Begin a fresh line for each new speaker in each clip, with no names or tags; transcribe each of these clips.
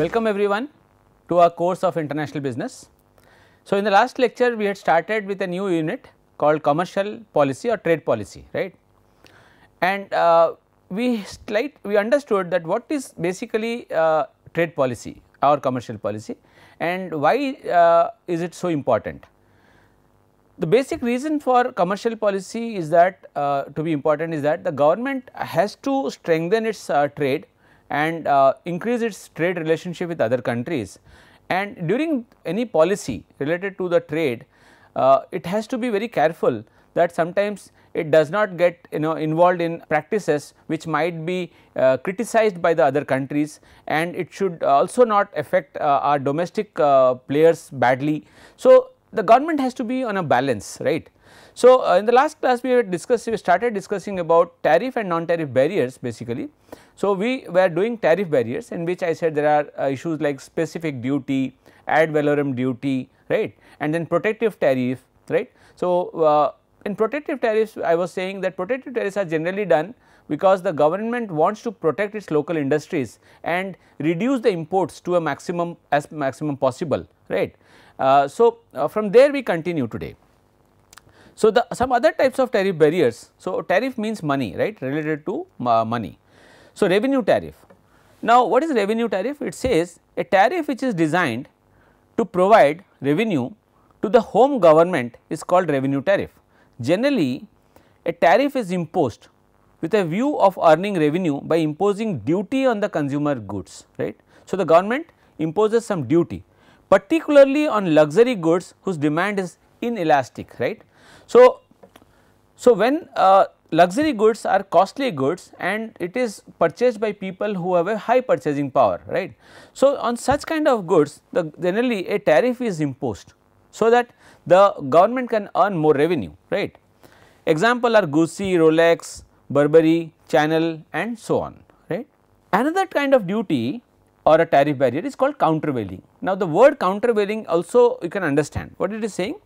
Welcome everyone to our course of international business. So, in the last lecture we had started with a new unit called commercial policy or trade policy right and uh, we slight we understood that what is basically uh, trade policy or commercial policy and why uh, is it so important. The basic reason for commercial policy is that uh, to be important is that the government has to strengthen its uh, trade and uh, increase its trade relationship with other countries. And during any policy related to the trade, uh, it has to be very careful that sometimes it does not get you know involved in practices which might be uh, criticized by the other countries and it should also not affect uh, our domestic uh, players badly. So, the government has to be on a balance right. So, uh, in the last class we had discussed we started discussing about tariff and non-tariff barriers basically. So, we were doing tariff barriers in which I said there are uh, issues like specific duty, ad valorem duty, right, and then protective tariff, right. So, uh, in protective tariffs, I was saying that protective tariffs are generally done because the government wants to protect its local industries and reduce the imports to a maximum as maximum possible, right. Uh, so, uh, from there we continue today. So, the some other types of tariff barriers. So, tariff means money, right, related to uh, money. So, revenue tariff. Now, what is revenue tariff? It says a tariff which is designed to provide revenue to the home government is called revenue tariff. Generally, a tariff is imposed with a view of earning revenue by imposing duty on the consumer goods, right. So, the government imposes some duty particularly on luxury goods whose demand is inelastic, right. So, so when uh, luxury goods are costly goods and it is purchased by people who have a high purchasing power, right. So, on such kind of goods the generally a tariff is imposed, so that the government can earn more revenue, right. Example are Gucci, Rolex, Burberry, Chanel and so on, right. Another kind of duty or a tariff barrier is called countervailing. Now, the word countervailing also you can understand what it is saying,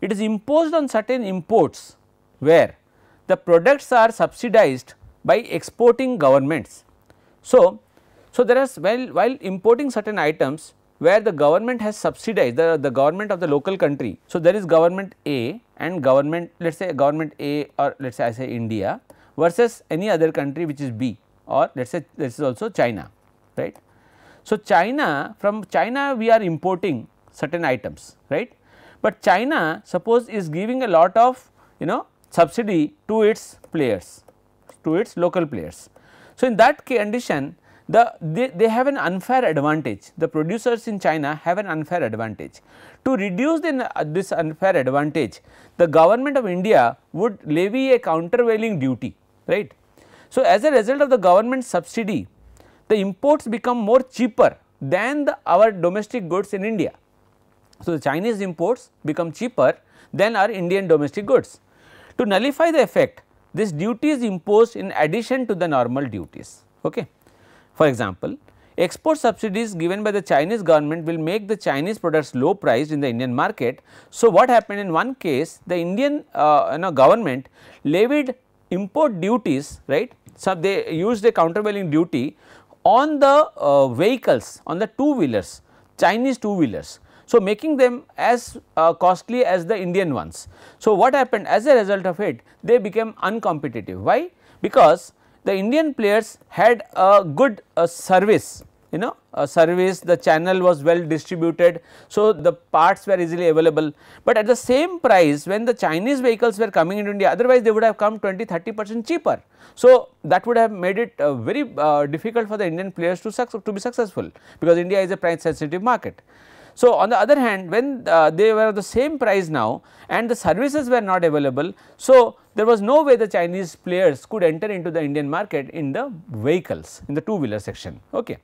it is imposed on certain imports where the products are subsidized by exporting governments. So, so there is while, while importing certain items where the government has subsidized the, the government of the local country. So, there is government A and government let us say government A or let us say I say India versus any other country which is B or let us say this is also China right. So, China from China we are importing certain items right, but China suppose is giving a lot of you know subsidy to its players, to its local players. So, in that condition the, they, they have an unfair advantage, the producers in China have an unfair advantage. To reduce the, uh, this unfair advantage, the government of India would levy a countervailing duty, right. So, as a result of the government subsidy, the imports become more cheaper than the, our domestic goods in India. So, the Chinese imports become cheaper than our Indian domestic goods. To nullify the effect, this duty is imposed in addition to the normal duties. Okay. For example, export subsidies given by the Chinese government will make the Chinese products low priced in the Indian market. So, what happened in one case the Indian uh, you know, government levied import duties right. So, they used a countervailing duty on the uh, vehicles on the two wheelers Chinese two wheelers so, making them as uh, costly as the Indian ones. So, what happened as a result of it they became uncompetitive why because the Indian players had a good uh, service you know service the channel was well distributed. So, the parts were easily available, but at the same price when the Chinese vehicles were coming into India otherwise they would have come 20 30 percent cheaper. So, that would have made it uh, very uh, difficult for the Indian players to, to be successful because India is a price sensitive market. So, on the other hand when uh, they were the same price now and the services were not available. So, there was no way the Chinese players could enter into the Indian market in the vehicles in the two wheeler section. Okay.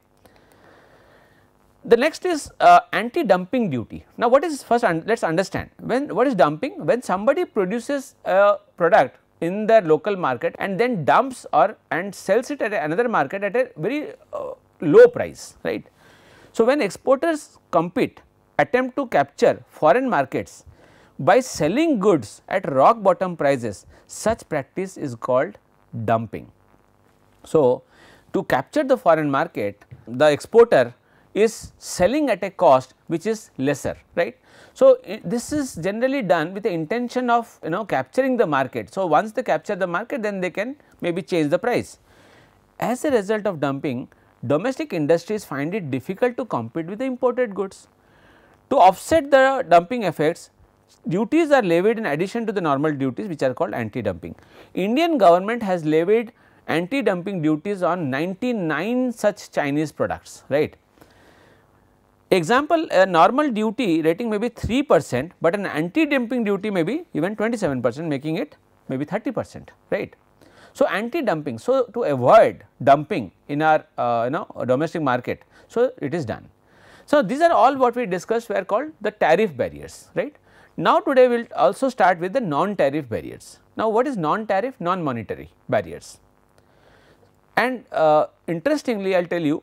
The next is uh, anti-dumping duty. Now, what is first un let us understand when what is dumping when somebody produces a product in their local market and then dumps or and sells it at another market at a very uh, low price right. So, when exporters compete attempt to capture foreign markets by selling goods at rock bottom prices such practice is called dumping. So, to capture the foreign market the exporter is selling at a cost which is lesser right. So, this is generally done with the intention of you know capturing the market. So, once they capture the market then they can maybe change the price. As a result of dumping domestic industries find it difficult to compete with the imported goods. To offset the dumping effects, duties are levied in addition to the normal duties which are called anti-dumping. Indian government has levied anti-dumping duties on 99 such Chinese products, right. Example, a normal duty rating may be 3 percent, but an anti-dumping duty may be even 27 percent making it may be 30 percent, right. So, anti dumping, so to avoid dumping in our uh, you know domestic market, so it is done. So, these are all what we discussed were called the tariff barriers, right. Now, today we will also start with the non-tariff barriers. Now, what is non-tariff? Non-monetary barriers. And uh, interestingly, I will tell you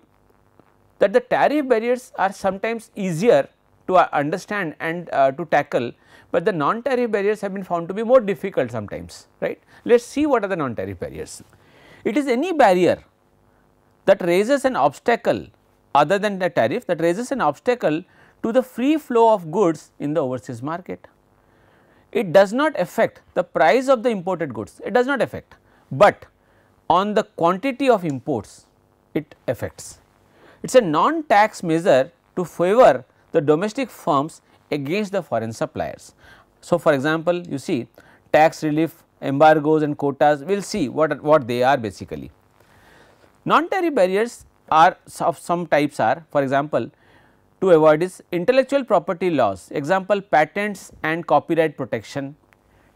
that the tariff barriers are sometimes easier to uh, understand and uh, to tackle but the non-tariff barriers have been found to be more difficult sometimes, right. Let us see what are the non-tariff barriers. It is any barrier that raises an obstacle other than the tariff that raises an obstacle to the free flow of goods in the overseas market. It does not affect the price of the imported goods, it does not affect, but on the quantity of imports it affects. It is a non-tax measure to favor the domestic firms against the foreign suppliers. So, for example, you see tax relief, embargoes and quotas, we will see what, what they are basically. Non-tariff barriers are of some types are for example, to avoid is intellectual property laws, example patents and copyright protection,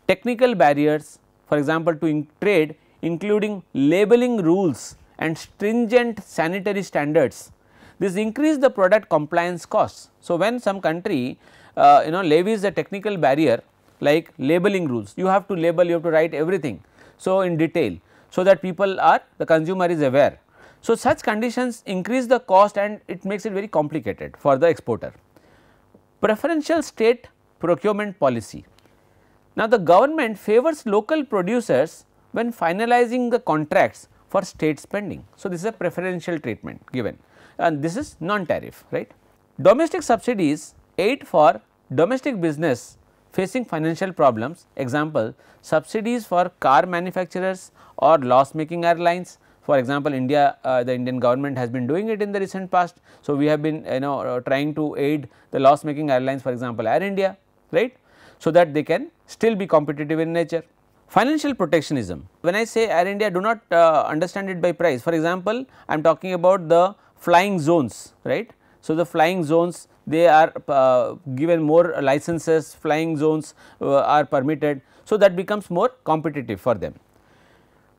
technical barriers for example, to in trade including labeling rules and stringent sanitary standards. This increase the product compliance costs. So, when some country uh, you know levies a technical barrier like labeling rules. You have to label, you have to write everything. So, in detail, so that people are the consumer is aware. So, such conditions increase the cost and it makes it very complicated for the exporter. Preferential state procurement policy. Now, the government favors local producers when finalizing the contracts for state spending. So, this is a preferential treatment given and this is non-tariff right. Domestic subsidies 8 for domestic business facing financial problems example subsidies for car manufacturers or loss making airlines for example india uh, the indian government has been doing it in the recent past so we have been you know uh, trying to aid the loss making airlines for example air india right so that they can still be competitive in nature financial protectionism when i say air india do not uh, understand it by price for example i am talking about the flying zones right so the flying zones they are uh, given more licenses, flying zones uh, are permitted. So, that becomes more competitive for them.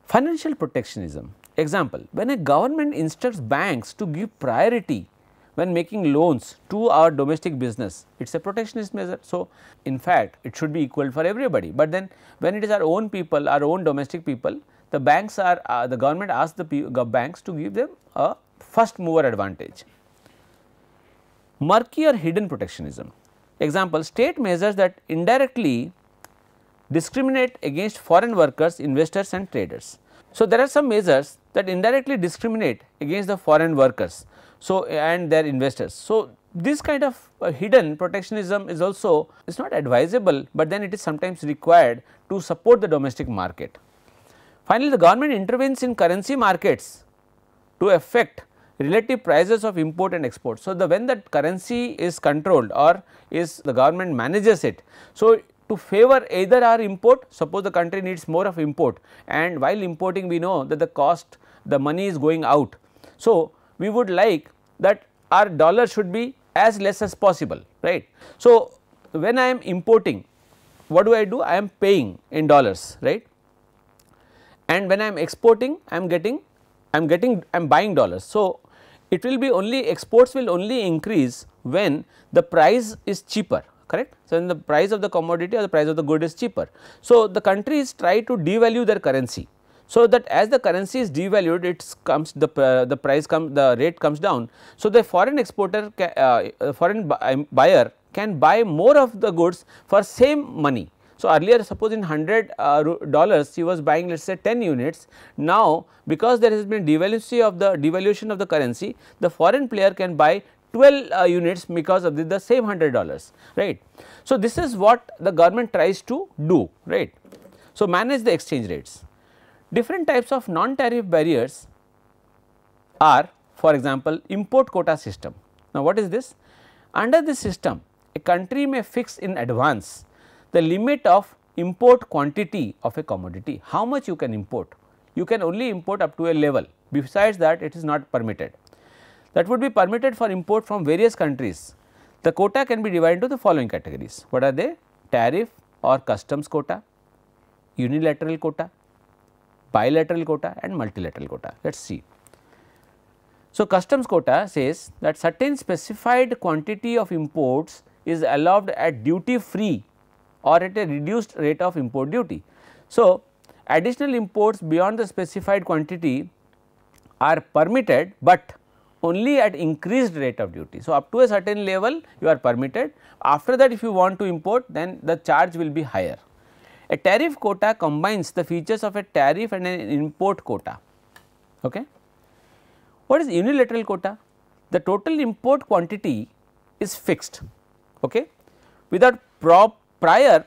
Financial protectionism example when a government instructs banks to give priority when making loans to our domestic business it is a protectionist measure. So, in fact it should be equal for everybody, but then when it is our own people our own domestic people the banks are uh, the government asks the banks to give them a first mover advantage murky or hidden protectionism. Example, state measures that indirectly discriminate against foreign workers, investors and traders. So, there are some measures that indirectly discriminate against the foreign workers so and their investors. So, this kind of uh, hidden protectionism is also is not advisable, but then it is sometimes required to support the domestic market. Finally, the government intervenes in currency markets to affect relative prices of import and export. So, the when that currency is controlled or is the government manages it. So, to favor either our import suppose the country needs more of import and while importing we know that the cost the money is going out. So, we would like that our dollar should be as less as possible right. So, when I am importing what do I do I am paying in dollars right and when I am exporting I am getting I am getting I am buying dollars. So, it will be only exports will only increase when the price is cheaper correct. So, when the price of the commodity or the price of the good is cheaper. So, the countries try to devalue their currency. So, that as the currency is devalued it comes the, uh, the price comes the rate comes down. So, the foreign exporter uh, uh, foreign um, buyer can buy more of the goods for same money so, earlier suppose in 100 uh, dollars he was buying let us say 10 units. Now, because there has been devaluation of the devaluation of the currency the foreign player can buy 12 uh, units because of the, the same 100 dollars right. So, this is what the government tries to do right. So, manage the exchange rates. Different types of non-tariff barriers are for example, import quota system. Now, what is this? Under this system a country may fix in advance the limit of import quantity of a commodity, how much you can import. You can only import up to a level, besides that it is not permitted. That would be permitted for import from various countries. The quota can be divided into the following categories. What are they? Tariff or customs quota, unilateral quota, bilateral quota and multilateral quota. Let us see. So, customs quota says that certain specified quantity of imports is allowed at duty free or at a reduced rate of import duty. So, additional imports beyond the specified quantity are permitted, but only at increased rate of duty. So, up to a certain level you are permitted after that if you want to import then the charge will be higher. A tariff quota combines the features of a tariff and an import quota. Okay. What is unilateral quota? The total import quantity is fixed okay, without prop prior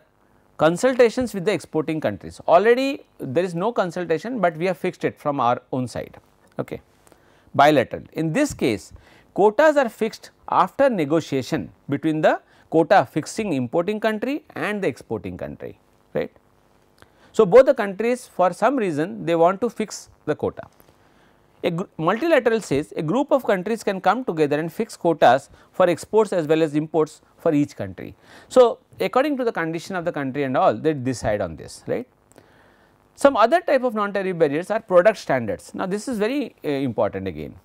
consultations with the exporting countries. Already there is no consultation, but we have fixed it from our own side, okay, bilateral. In this case, quotas are fixed after negotiation between the quota fixing importing country and the exporting country, right. So, both the countries for some reason they want to fix the quota a multilateral says a group of countries can come together and fix quotas for exports as well as imports for each country. So, according to the condition of the country and all they decide on this right. Some other type of non-tariff barriers are product standards. Now, this is very uh, important again.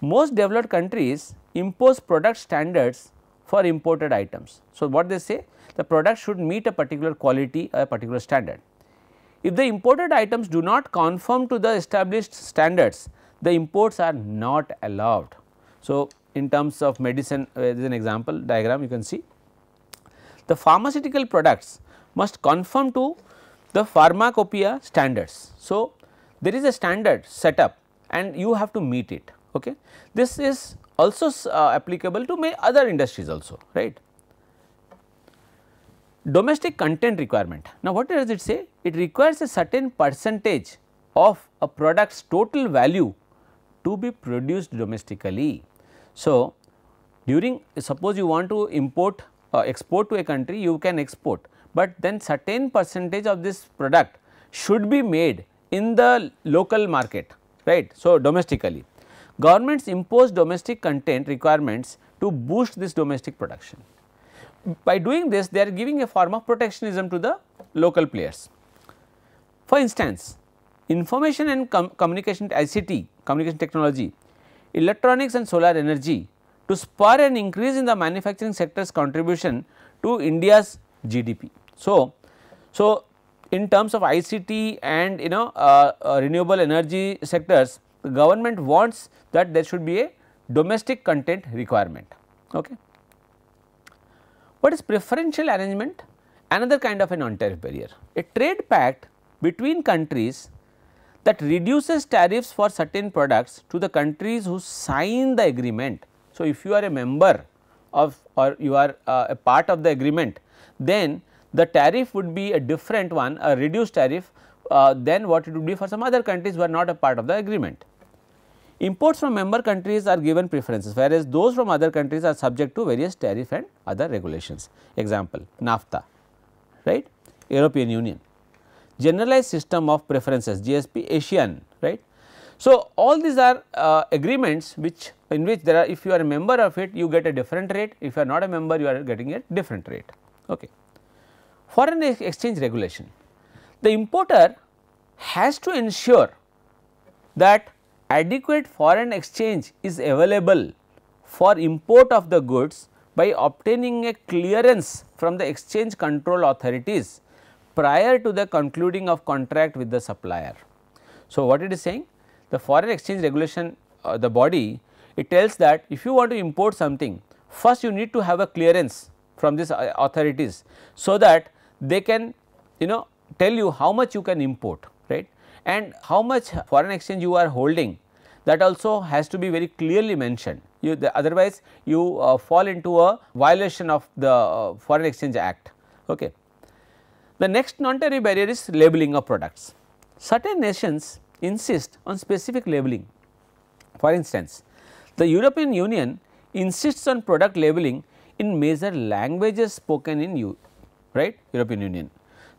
Most developed countries impose product standards for imported items. So, what they say the product should meet a particular quality a particular standard. If the imported items do not conform to the established standards, the imports are not allowed. So, in terms of medicine uh, there is an example diagram you can see. The pharmaceutical products must conform to the pharmacopoeia standards. So, there is a standard set up and you have to meet it. Okay. This is also uh, applicable to many other industries also right. Domestic content requirement. Now, what does it say? It requires a certain percentage of a product's total value to be produced domestically. So, during suppose you want to import uh, export to a country you can export, but then certain percentage of this product should be made in the local market right. So, domestically governments impose domestic content requirements to boost this domestic production. By doing this they are giving a form of protectionism to the local players. For instance, information and com communication ICT, communication technology, electronics and solar energy to spur an increase in the manufacturing sector's contribution to India's GDP. So, so in terms of ICT and you know uh, uh, renewable energy sectors, the government wants that there should be a domestic content requirement. Okay. What is preferential arrangement? Another kind of a non-tariff barrier. A trade pact between countries that reduces tariffs for certain products to the countries who sign the agreement. So, if you are a member of or you are uh, a part of the agreement, then the tariff would be a different one, a reduced tariff uh, than what it would be for some other countries who are not a part of the agreement. Imports from member countries are given preferences, whereas those from other countries are subject to various tariff and other regulations. Example, NAFTA, right, European Union generalized system of preferences GSP ASEAN right. So, all these are uh, agreements which in which there are if you are a member of it you get a different rate if you are not a member you are getting a different rate. Okay. Foreign exchange regulation the importer has to ensure that adequate foreign exchange is available for import of the goods by obtaining a clearance from the exchange control authorities prior to the concluding of contract with the supplier. So, what it is saying? The foreign exchange regulation uh, the body it tells that if you want to import something first you need to have a clearance from these uh, authorities so that they can you know tell you how much you can import right and how much foreign exchange you are holding that also has to be very clearly mentioned you the, otherwise you uh, fall into a violation of the uh, foreign exchange act okay the next non-tariff barrier is labeling of products. Certain nations insist on specific labeling. For instance, the European Union insists on product labeling in major languages spoken in EU, right European Union.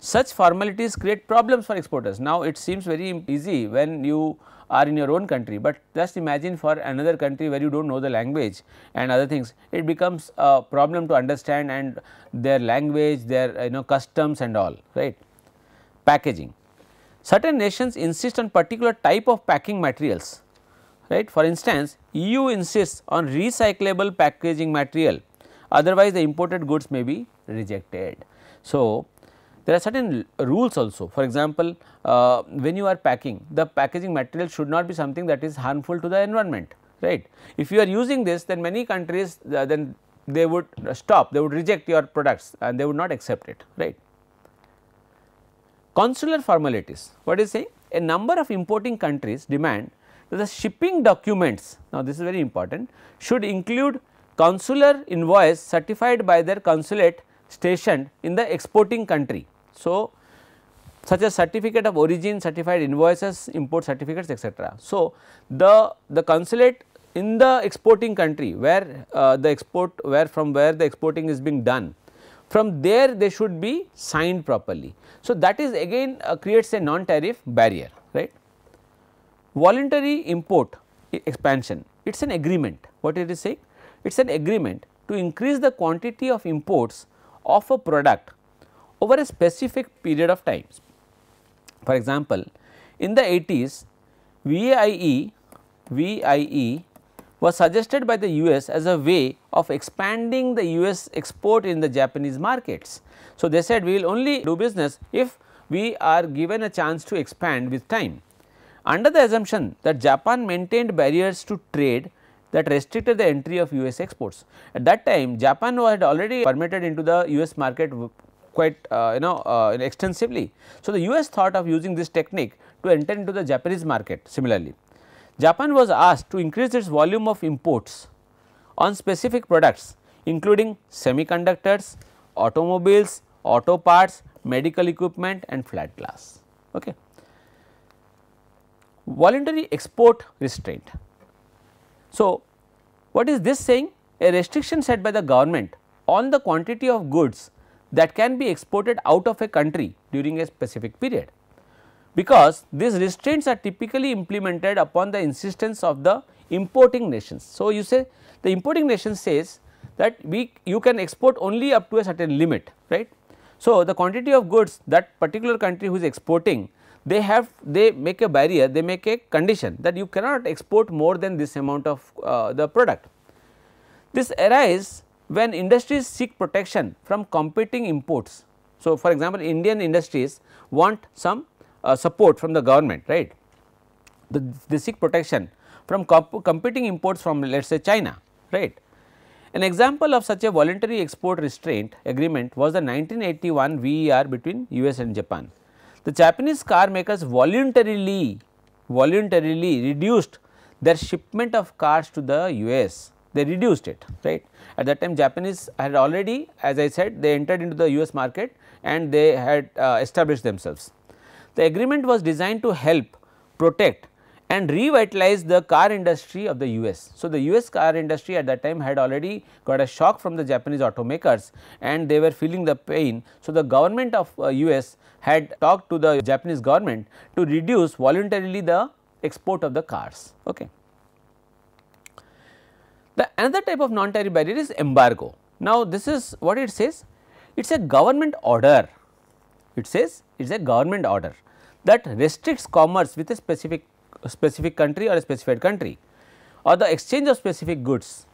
Such formalities create problems for exporters. Now, it seems very easy when you are in your own country, but just imagine for another country where you do not know the language and other things, it becomes a problem to understand and their language, their you know customs and all right. Packaging. Certain nations insist on particular type of packing materials right. For instance, EU insists on recyclable packaging material otherwise the imported goods may be rejected. So, there are certain rules also for example, uh, when you are packing the packaging material should not be something that is harmful to the environment right. If you are using this then many countries uh, then they would stop they would reject your products and they would not accept it right. Consular formalities what is saying a number of importing countries demand that the shipping documents now this is very important should include consular invoice certified by their consulate stationed in the exporting country so, such as certificate of origin, certified invoices, import certificates etc. So, the, the consulate in the exporting country where uh, the export where from where the exporting is being done from there they should be signed properly. So, that is again uh, creates a non tariff barrier right. Voluntary import expansion it is an agreement what it is saying it is an agreement to increase the quantity of imports of a product over a specific period of time. For example, in the 80s VIE, VIE was suggested by the US as a way of expanding the US export in the Japanese markets. So, they said we will only do business if we are given a chance to expand with time. Under the assumption that Japan maintained barriers to trade that restricted the entry of US exports. At that time, Japan had already permitted into the US market quite uh, uh, you know extensively. So, the US thought of using this technique to enter into the Japanese market similarly. Japan was asked to increase its volume of imports on specific products including semiconductors, automobiles, auto parts, medical equipment and flat glass. Okay. Voluntary export restraint. So, what is this saying? A restriction set by the government on the quantity of goods that can be exported out of a country during a specific period. Because these restraints are typically implemented upon the insistence of the importing nations. So, you say the importing nation says that we you can export only up to a certain limit right. So, the quantity of goods that particular country who is exporting they have they make a barrier they make a condition that you cannot export more than this amount of uh, the product. This arises when industries seek protection from competing imports. So, for example, Indian industries want some uh, support from the government, right. The, they seek protection from comp competing imports from let us say China, right. An example of such a voluntary export restraint agreement was the 1981 VER between US and Japan. The Japanese car makers voluntarily, voluntarily reduced their shipment of cars to the US they reduced it right. At that time Japanese had already as I said they entered into the US market and they had uh, established themselves. The agreement was designed to help protect and revitalize the car industry of the US. So, the US car industry at that time had already got a shock from the Japanese automakers and they were feeling the pain. So, the government of uh, US had talked to the Japanese government to reduce voluntarily the export of the cars. Okay. The another type of non-tariff barrier is embargo. Now, this is what it says, it is a government order, it says it is a government order that restricts commerce with a specific, a specific country or a specified country or the exchange of specific goods.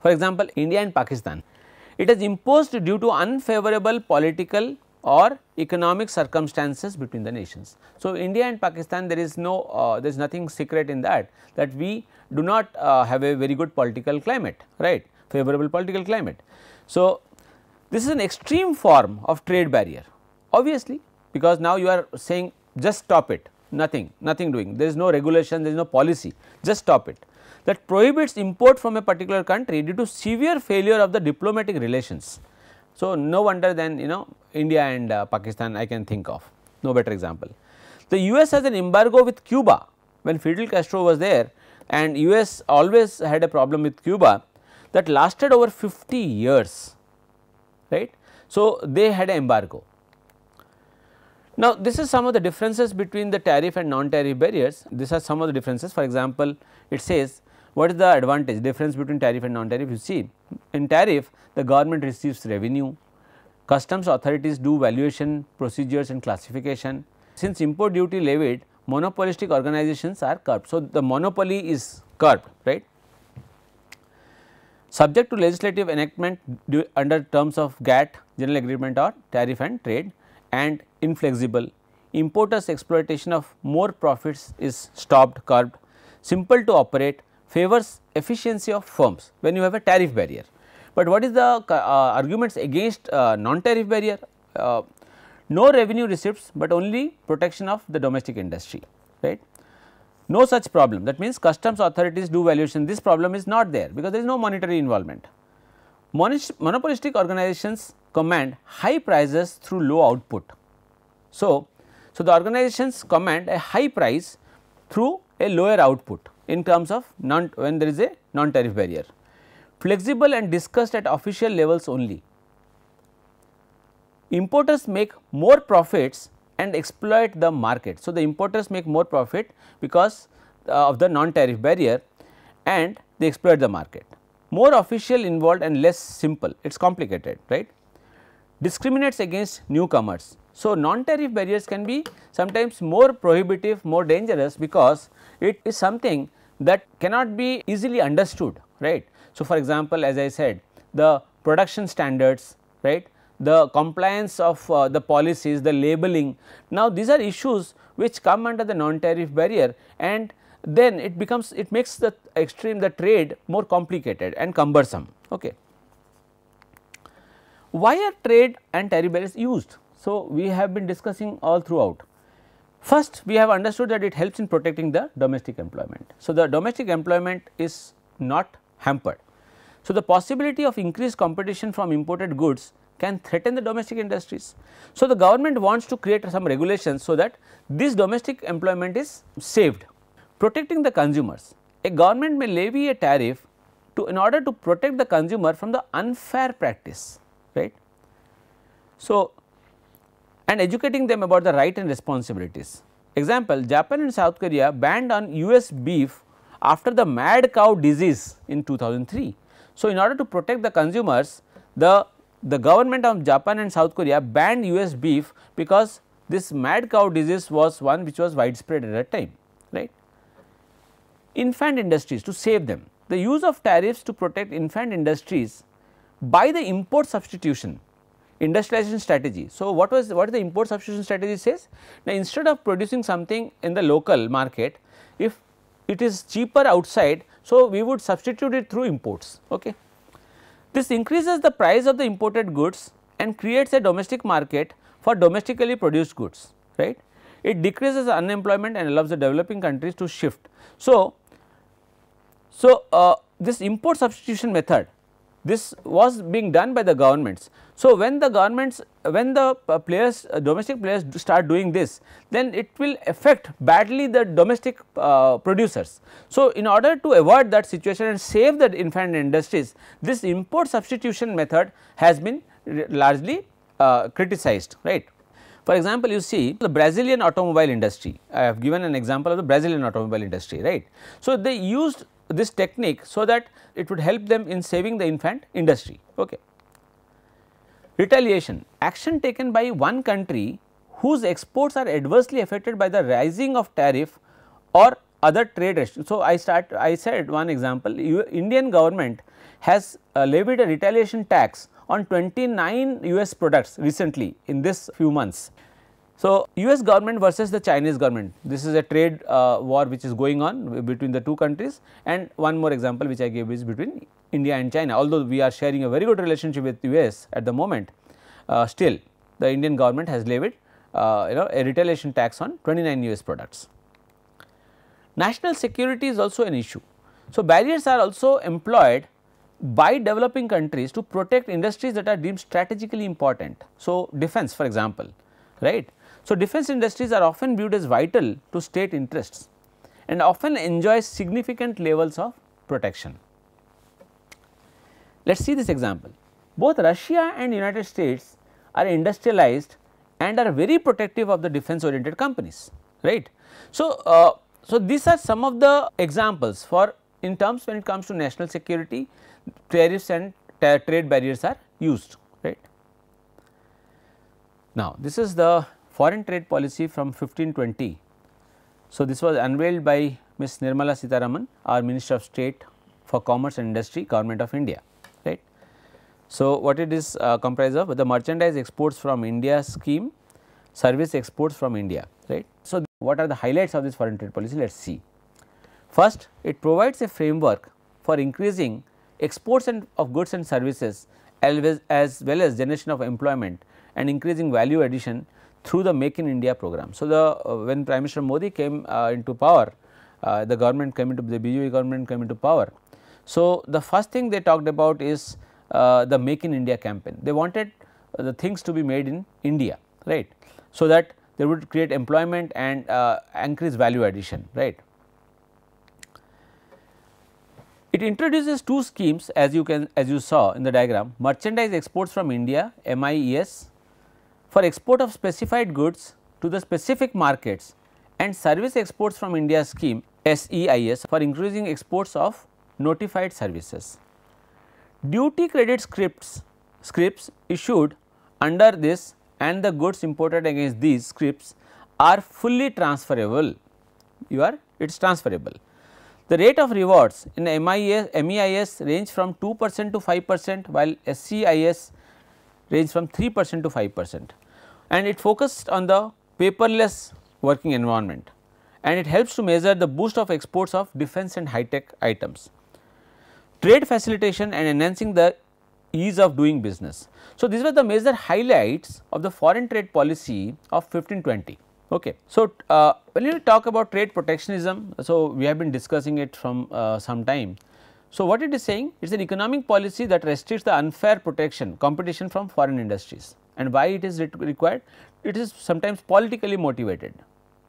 For example, India and Pakistan. It is imposed due to unfavorable political or economic circumstances between the nations. So, India and Pakistan there is no uh, there is nothing secret in that that we do not uh, have a very good political climate right favorable political climate. So, this is an extreme form of trade barrier obviously because now you are saying just stop it nothing nothing doing there is no regulation there is no policy just stop it that prohibits import from a particular country due to severe failure of the diplomatic relations. So, no wonder then you know India and uh, Pakistan I can think of, no better example. The US has an embargo with Cuba when Fidel Castro was there and US always had a problem with Cuba that lasted over 50 years, right. So, they had an embargo. Now, this is some of the differences between the tariff and non-tariff barriers. These are some of the differences. For example, it says what is the advantage difference between tariff and non-tariff you see in tariff the government receives revenue Customs authorities do valuation procedures and classification. Since import duty levied, monopolistic organizations are curbed. So, the monopoly is curbed, right. Subject to legislative enactment under terms of GATT, General Agreement or Tariff and Trade and inflexible. Importers exploitation of more profits is stopped, curbed, simple to operate, favors efficiency of firms when you have a tariff barrier. But what is the uh, arguments against uh, non-tariff barrier? Uh, no revenue receipts, but only protection of the domestic industry, right. No such problem that means customs authorities do valuation this problem is not there because there is no monetary involvement. Monish monopolistic organizations command high prices through low output. So, so the organizations command a high price through a lower output in terms of non when there is a non tariff barrier flexible and discussed at official levels only. Importers make more profits and exploit the market. So, the importers make more profit because uh, of the non-tariff barrier and they exploit the market. More official involved and less simple, it is complicated, right. Discriminates against newcomers. So, non-tariff barriers can be sometimes more prohibitive, more dangerous because it is something that cannot be easily understood, right. So, for example, as I said the production standards right the compliance of uh, the policies, the labeling. Now, these are issues which come under the non-tariff barrier and then it becomes it makes the extreme the trade more complicated and cumbersome. Okay. Why are trade and tariff barriers used? So, we have been discussing all throughout. First, we have understood that it helps in protecting the domestic employment. So, the domestic employment is not hampered so, the possibility of increased competition from imported goods can threaten the domestic industries. So, the government wants to create some regulations so that this domestic employment is saved. Protecting the consumers, a government may levy a tariff to in order to protect the consumer from the unfair practice, right. So, and educating them about the right and responsibilities. Example, Japan and South Korea banned on US beef after the mad cow disease in 2003. So, in order to protect the consumers, the, the government of Japan and South Korea banned US beef because this mad cow disease was one which was widespread at that time. right? Infant industries to save them, the use of tariffs to protect infant industries by the import substitution industrialization strategy. So, what was what the import substitution strategy says? Now, instead of producing something in the local market, if it is cheaper outside, so, we would substitute it through imports. Okay. This increases the price of the imported goods and creates a domestic market for domestically produced goods, right. It decreases unemployment and allows the developing countries to shift. So, so uh, this import substitution method this was being done by the governments. So, when the governments, when the uh, players, uh, domestic players start doing this, then it will affect badly the domestic uh, producers. So, in order to avoid that situation and save the infant industries, this import substitution method has been largely uh, criticized, right. For example, you see the Brazilian automobile industry, I have given an example of the Brazilian automobile industry, right. So, they used this technique so that it would help them in saving the infant industry. Okay. Retaliation action taken by one country whose exports are adversely affected by the rising of tariff or other trade restrictions. So, I start I said one example Indian government has uh, levied a retaliation tax on 29 US products recently in this few months so, US government versus the Chinese government, this is a trade uh, war which is going on between the two countries and one more example which I gave is between India and China, although we are sharing a very good relationship with US at the moment, uh, still the Indian government has levied uh, you know a retaliation tax on 29 US products. National security is also an issue. So, barriers are also employed by developing countries to protect industries that are deemed strategically important. So, defense for example, right so, defense industries are often viewed as vital to state interests and often enjoy significant levels of protection. Let us see this example. Both Russia and United States are industrialized and are very protective of the defense oriented companies, right. So, uh, so these are some of the examples for in terms when it comes to national security, tariffs and trade barriers are used, right. Now, this is the foreign trade policy from 1520. So, this was unveiled by Ms. Nirmala Sitaraman, our Minister of State for Commerce and Industry, Government of India. Right? So, what it is uh, comprised of the merchandise exports from India scheme, service exports from India. Right? So, what are the highlights of this foreign trade policy? Let us see. First, it provides a framework for increasing exports and of goods and services as well as generation of employment and increasing value addition through the Make in India program. So, the uh, when Prime Minister Modi came uh, into power, uh, the government came into the BJP government came into power. So, the first thing they talked about is uh, the Make in India campaign. They wanted uh, the things to be made in India, right? So that they would create employment and uh, increase value addition, right? It introduces two schemes as you can as you saw in the diagram merchandise exports from India MIES for export of specified goods to the specific markets and service exports from India scheme SEIS for increasing exports of notified services. Duty credit scripts, scripts issued under this and the goods imported against these scripts are fully transferable, you are it is transferable. The rate of rewards in MIS, MEIS range from 2 percent to 5 percent while SCIS range from 3 percent to 5 percent and it focused on the paperless working environment and it helps to measure the boost of exports of defense and high tech items. Trade facilitation and enhancing the ease of doing business. So, these were the major highlights of the foreign trade policy of 1520. Okay. So, uh, when you talk about trade protectionism, so we have been discussing it from uh, some time. So, what it is saying? It is an economic policy that restricts the unfair protection competition from foreign industries and why it is required? It is sometimes politically motivated.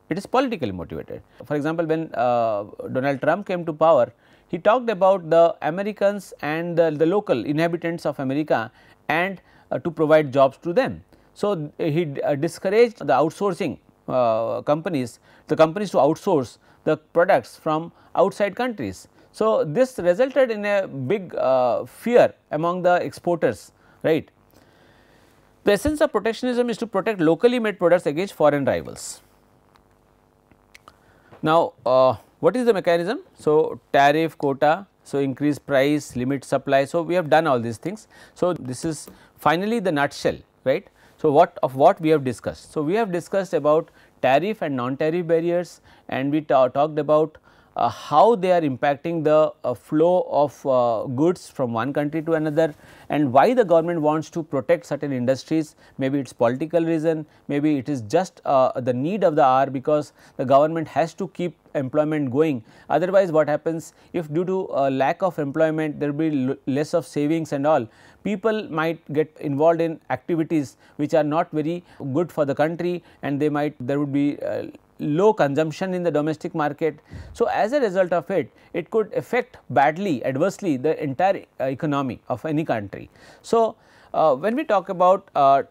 It is politically motivated. For example, when uh, Donald Trump came to power, he talked about the Americans and the, the local inhabitants of America and uh, to provide jobs to them. So, he uh, discouraged the outsourcing uh, companies, the companies to outsource the products from outside countries. So, this resulted in a big uh, fear among the exporters, right the essence of protectionism is to protect locally made products against foreign rivals. Now, uh, what is the mechanism? So, tariff, quota, so increase price, limit supply. So, we have done all these things. So, this is finally the nutshell, right. So, what of what we have discussed? So, we have discussed about tariff and non-tariff barriers and we talked about uh, how they are impacting the uh, flow of uh, goods from one country to another and why the government wants to protect certain industries. Maybe it is political reason, maybe it is just uh, the need of the hour because the government has to keep employment going. Otherwise, what happens if due to uh, lack of employment there will be less of savings and all, people might get involved in activities which are not very good for the country and they might there would be uh, low consumption in the domestic market. So, as a result of it, it could affect badly adversely the entire uh, economy of any country. So, uh, when we talk about uh,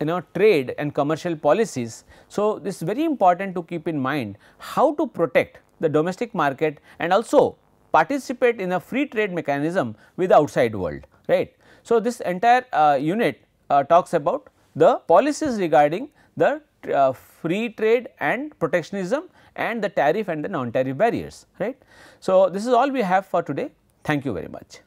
you know trade and commercial policies, so this is very important to keep in mind how to protect the domestic market and also participate in a free trade mechanism with the outside world, right. So, this entire uh, unit uh, talks about the policies regarding the uh, free trade and protectionism and the tariff and the non-tariff barriers, right. So, this is all we have for today. Thank you very much.